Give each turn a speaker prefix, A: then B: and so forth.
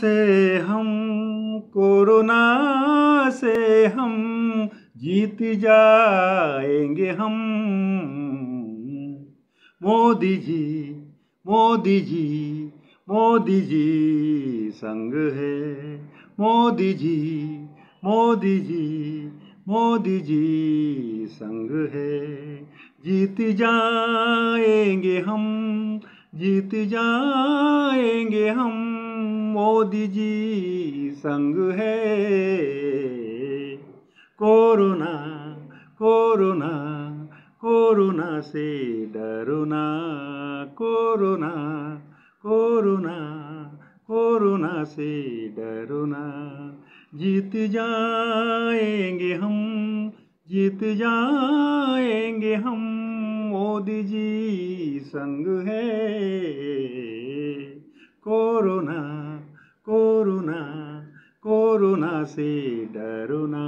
A: से हम कोरोना से हम जीत जाएंगे हम मोदी जी मोदी जी
B: मोदी जी संग है
A: मोदी जी मोदी जी मोदी जी संग है जीत जाएंगे हम जीत जाएंगे हम मोदी जी संग है कोरोना कोरोना कोरोना से डरुना कोरोना कोरोना कोरोना से डरुना जीत जाएंगे हम जीत जाएंगे हम मोदी जी संग है कोरोना করুণা করুণা সে ডরুণা